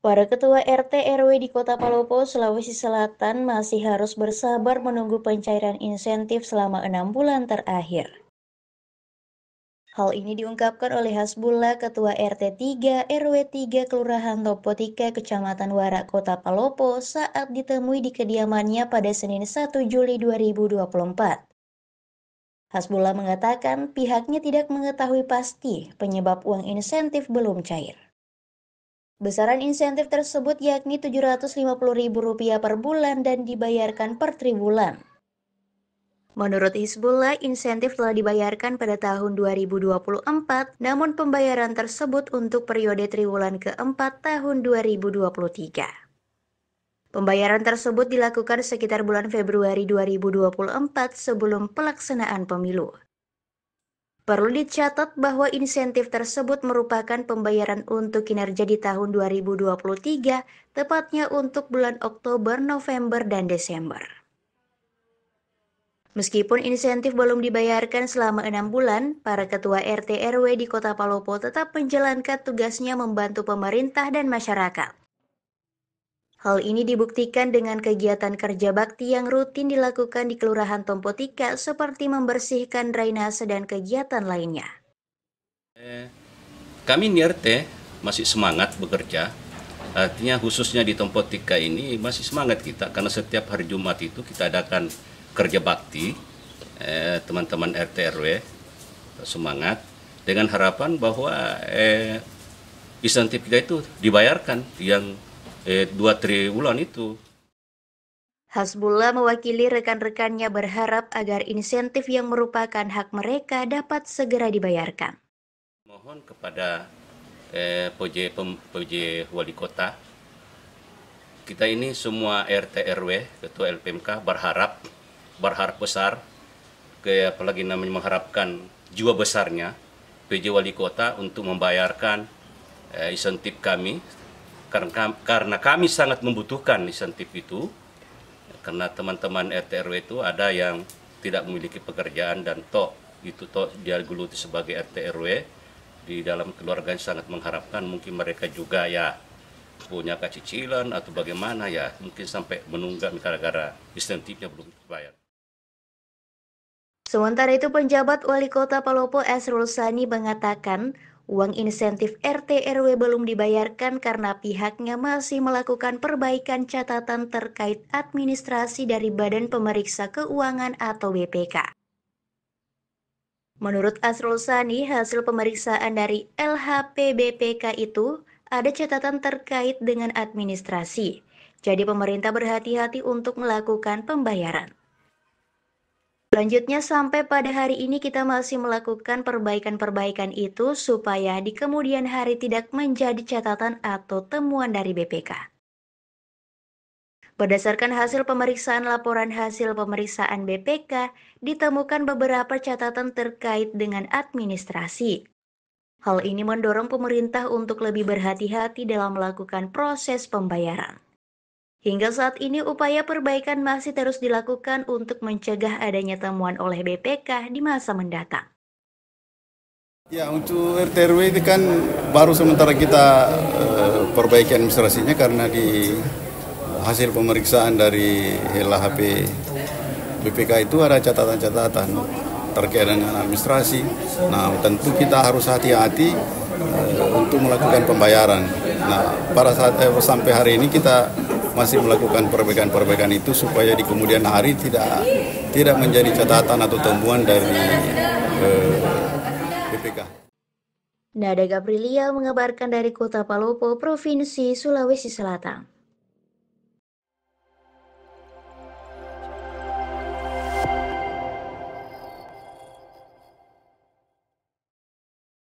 Para ketua RT RW di Kota Palopo, Sulawesi Selatan masih harus bersabar menunggu pencairan insentif selama enam bulan terakhir. Hal ini diungkapkan oleh Hasbullah, Ketua RT 3 RW 3 Kelurahan Topotika, Kecamatan Warak, Kota Palopo saat ditemui di kediamannya pada Senin 1 Juli 2024. Hasbullah mengatakan pihaknya tidak mengetahui pasti penyebab uang insentif belum cair. Besaran insentif tersebut yakni Rp750.000 per bulan dan dibayarkan per triwulan. Menurut Hizbullah, insentif telah dibayarkan pada tahun 2024, namun pembayaran tersebut untuk periode triwulan keempat tahun 2023. Pembayaran tersebut dilakukan sekitar bulan Februari 2024 sebelum pelaksanaan pemilu. Perlu dicatat bahwa insentif tersebut merupakan pembayaran untuk kinerja di tahun 2023, tepatnya untuk bulan Oktober, November, dan Desember. Meskipun insentif belum dibayarkan selama enam bulan, para ketua RT RW di Kota Palopo tetap menjalankan tugasnya membantu pemerintah dan masyarakat. Hal ini dibuktikan dengan kegiatan kerja bakti yang rutin dilakukan di Kelurahan Tompotika seperti membersihkan drainase dan kegiatan lainnya. Eh, kami NIRTE masih semangat bekerja, artinya khususnya di Tompotika ini masih semangat kita karena setiap hari Jumat itu kita adakan kerja bakti eh, teman-teman eh, RT RW semangat dengan harapan bahwa eh, insentif kita itu dibayarkan yang eh, dua triwulan itu. Hasbullah mewakili rekan-rekannya berharap agar insentif yang merupakan hak mereka dapat segera dibayarkan. Mohon kepada eh, PJ, PJ Wali Kota, kita ini semua RT RW, Ketua LPMK berharap, berharap besar, ke, apalagi namanya mengharapkan jiwa besarnya PJ Wali Kota untuk membayarkan eh, insentif kami karena, karena kami sangat membutuhkan insentif itu karena teman-teman RTRW itu ada yang tidak memiliki pekerjaan dan toh itu toh dia geluti sebagai RTRW di dalam keluarga sangat mengharapkan mungkin mereka juga ya punya kecicilan atau bagaimana ya mungkin sampai menunggak gara-gara insentifnya belum terbayar. Sementara itu penjabat wali kota Palopo Esrul Sani mengatakan Uang insentif RT RW belum dibayarkan karena pihaknya masih melakukan perbaikan catatan terkait administrasi dari Badan Pemeriksa Keuangan atau BPK. Menurut Asrul Sani, hasil pemeriksaan dari LHP BPK itu ada catatan terkait dengan administrasi. Jadi pemerintah berhati-hati untuk melakukan pembayaran. Selanjutnya sampai pada hari ini kita masih melakukan perbaikan-perbaikan itu supaya di kemudian hari tidak menjadi catatan atau temuan dari BPK. Berdasarkan hasil pemeriksaan laporan hasil pemeriksaan BPK, ditemukan beberapa catatan terkait dengan administrasi. Hal ini mendorong pemerintah untuk lebih berhati-hati dalam melakukan proses pembayaran. Hingga saat ini upaya perbaikan masih terus dilakukan untuk mencegah adanya temuan oleh BPK di masa mendatang. Ya untuk RTRW itu kan baru sementara kita uh, perbaiki administrasinya karena di eh, hasil pemeriksaan dari LHP BPK itu ada catatan-catatan terkait dengan administrasi. Nah tentu kita harus hati-hati uh, untuk melakukan pembayaran. Nah pada saat eh, sampai hari ini kita masih melakukan perbaikan-perbaikan itu supaya di kemudian hari tidak tidak menjadi catatan atau temuan dari eh, Nada Gabrilia mengabarkan dari Kota Palopo, Provinsi Sulawesi Selatan.